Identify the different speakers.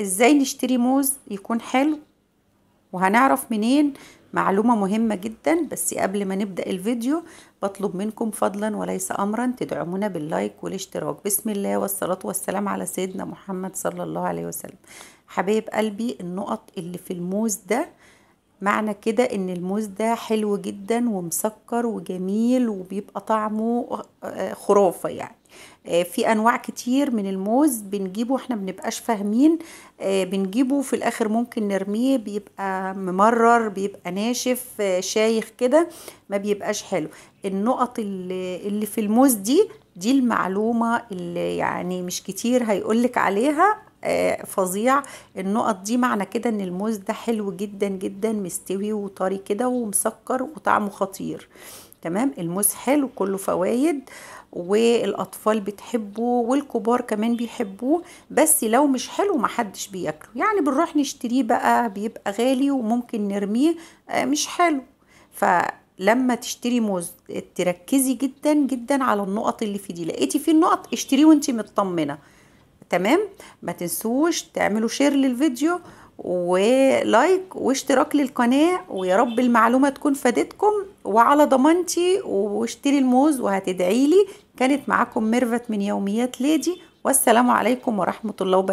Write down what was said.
Speaker 1: ازاي نشتري موز يكون حلو وهنعرف منين معلومة مهمة جدا بس قبل ما نبدأ الفيديو بطلب منكم فضلا وليس أمرا تدعمونا باللايك والاشتراك بسم الله والصلاة والسلام على سيدنا محمد صلى الله عليه وسلم حبايب قلبي النقط اللي في الموز ده معنى كده ان الموز ده حلو جدا ومسكر وجميل وبيبقى طعمه آه، آه، خرافه يعني آه، في انواع كتير من الموز بنجيبه احنا بنبقاش فاهمين بنجيبه في الاخر ممكن نرميه بيبقى ممرر بيبقى ناشف شايخ كده ما بيبقاش حلو النقط اللي في الموز دي دي المعلومه اللي يعني مش كتير هيقولك عليها آه، فظيع النقط دي معنى كده ان الموز ده حلو جدا جدا مستوي وطري كده ومسكر وطعمه خطير تمام الموز حلو كله فوايد والاطفال بتحبه والكبار كمان بيحبوه بس لو مش حلو محدش بياكله يعني بنروح نشتريه بقى بيبقى غالي وممكن نرميه آه، مش حلو ف لما تشتري موز تركزي جدا جدا على النقط اللي في دي لقيتي فيه النقط اشتريه وانت مطمنه تمام ما تنسوش تعملوا شير للفيديو ولايك واشتراك للقناة ويا رب المعلومة تكون فادتكم وعلى ضمانتي واشتري الموز وهتدعيلي كانت معاكم ميرفت من يوميات ليدي والسلام عليكم ورحمة الله وبركاته